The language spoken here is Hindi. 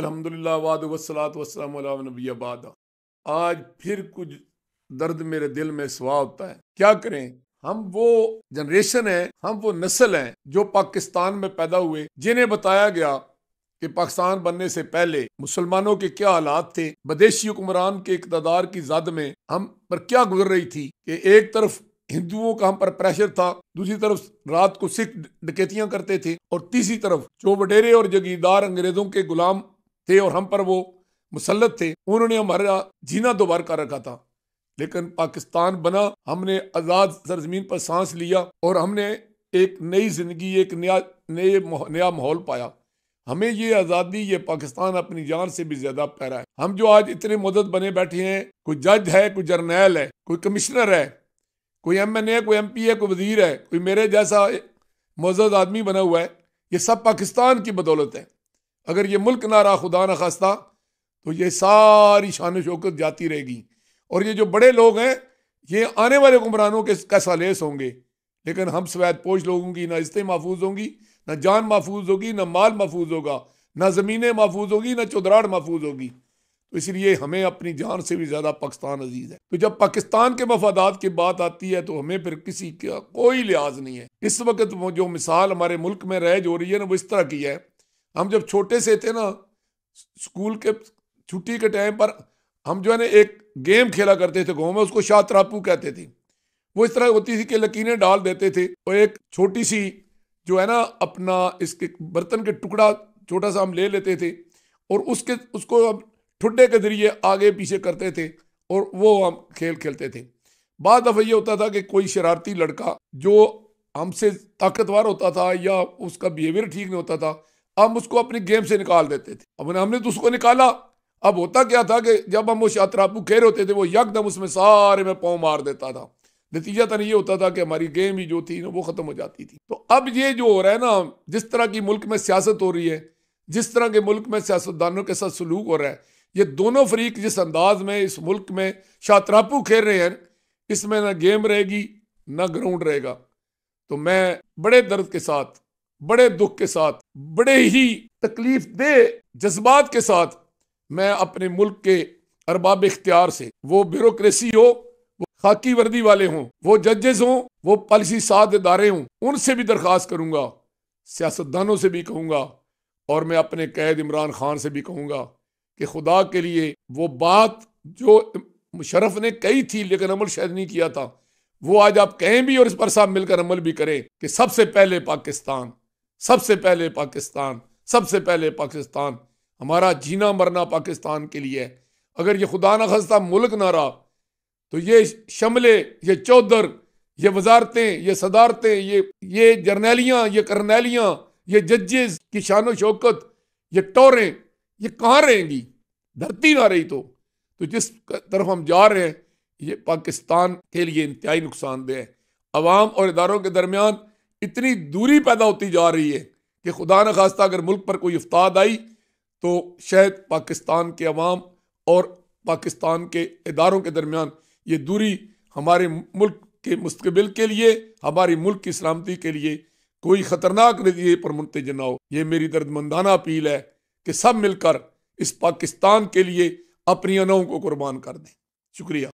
अलहमदिल्ला वाद वसलात वसलम नबी आबाद आज फिर कुछ दर्द मेरे दिल में सुहा होता है क्या करें हम वो जनरेशन है हम वो नस्ल हैं जो पाकिस्तान में पैदा हुए जिन्हें बताया गया कि पाकिस्तान बनने से पहले मुसलमानों के क्या हालात थे बदेशी हुक्मरान के इकतदार की जद में हम पर क्या गुजर रही थी कि एक तरफ हिंदुओं का हम पर प्रेशर था दूसरी तरफ रात को सिख डकैतियां करते थे और तीसरी तरफ जो वडेरे और जगीरदार अंग्रेजों के गुलाम थे और हम पर वो मुसलत थे उन्होंने हमारा जीना दोबारा कर रखा था लेकिन पाकिस्तान बना हमने आज़ाद सरजमीन पर सांस लिया और हमने एक नई जिंदगी एक नया नए नया माहौल पाया हमें ये आज़ादी ये पाकिस्तान अपनी जान से भी ज़्यादा पैरा है हम जो आज इतने मदद बने बैठे हैं कोई जज है कोई जर्नैल है कोई कमिश्नर है कोई एम एन ए कोई एम पी है कोई वजीर है कोई मेरे जैसा मजद आदमी बना हुआ है ये सब पाकिस्तान की बदौलत है अगर ये मुल्क ना रहा खुदा न खास्ता तो ये सारी शान शौकत जाती रहेगी और ये जो बड़े लोग हैं ये आने वाले हुक्मरानों के कैसा लेस होंगे लेकिन हम सवैद पोश लोगों की ना इस्तें महफूज होंगी ना जान महफूज होगी ना माल महफूज होगा ना ज़मीनें महफूज होगी ना चौधराड़ महफूज होगी तो इसलिए हमें अपनी जान से भी ज़्यादा पाकिस्तान अजीज़ है तो जब पाकिस्तान के मफादात की बात आती है तो हमें फिर किसी का कोई लिहाज नहीं है इस वक्त वो जो मिसाल हमारे मुल्क में रैज हो रही है ना वो इस तरह की है हम जब छोटे से थे ना स्कूल के छुट्टी के टाइम पर हम जो है ना एक गेम खेला करते थे गाँव में उसको शाहतरापू कहते थे वो इस तरह होती थी कि लकीरें डाल देते थे और एक छोटी सी जो है ना अपना इसके बर्तन के टुकड़ा छोटा सा हम ले लेते थे और उसके उसको हम ठुड्डे के जरिए आगे पीछे करते थे और वो हम खेल खेलते थे बाद दफ़ा ये होता था कि कोई शरारती लड़का जो हमसे ताकतवर होता था या उसका बिहेवियर ठीक नहीं होता था हम उसको अपनी गेम से निकाल देते थे अब हमने तो उसको निकाला अब होता क्या था कि जब हम वो शात्रापू खेल होते थे वो यकदम उसमें सारे में पाँव मार देता था नतीजा तो ये होता था कि हमारी गेम ही जो थी ना वो ख़त्म हो जाती थी तो अब ये जो हो रहा है ना जिस तरह की मुल्क में सियासत हो रही है जिस तरह के मुल्क में सियासतदानों के साथ सलूक हो रहा है ये दोनों फरीक जिस अंदाज में इस मुल्क में शात्रापू खेल रहे हैं इसमें ना गेम रहेगी ना ग्राउंड रहेगा तो मैं बड़े दर्द के साथ बड़े दुख के साथ बड़े ही तकलीफ दे जज्बात के साथ मैं अपने मुल्क के अरबाब इख्तियार से वो ब्यूरोक्रेसी हो वो खाकी वर्दी वाले हों वो जजेस हों वो पॉलिसी साध इदारे हों उनसे भी दरख्वास्त करूंगा सियासतदानों से भी कहूँगा और मैं अपने कैद इमरान खान से भी कहूंगा कि खुदा के लिए वो बात जो मुशरफ ने कही थी लेकिन अमल शायद नहीं किया था वो आज आप कहें भी और इस पर साहब मिलकर अमल भी करें कि सबसे पहले पाकिस्तान सबसे पहले पाकिस्तान सबसे पहले पाकिस्तान हमारा जीना मरना पाकिस्तान के लिए है अगर ये खुदा न खस्ता मुल्क ना रहा तो ये शमले ये चौधर ये वजारतें ये सदारतें ये ये जर्नैलियाँ ये करनैलियाँ ये जजेस की शान शौकत ये टोरें ये कहाँ रहेंगी धरती ना रही तो तो जिस तरफ हम जा रहे हैं ये पाकिस्तान के लिए इंतहाई नुकसानदेह है अवाम और इदारों के दरमियान इतनी दूरी पैदा होती जा रही है कि खुदा न खास्ता अगर मुल्क पर कोई अफ्ताद आई तो शायद पाकिस्तान के अवाम और पाकिस्तान के इदारों के दरमियान ये दूरी हमारे मुल्क के मुस्तबिल के लिए हमारे मुल्क की सलामती के लिए कोई ख़तरनाक नतीजे पर मुंतज ना हो ये मेरी दर्दमंदाना अपील है कि सब मिलकर इस पाकिस्तान के लिए अपनी अनों को कुर्बान कर दें शुक्रिया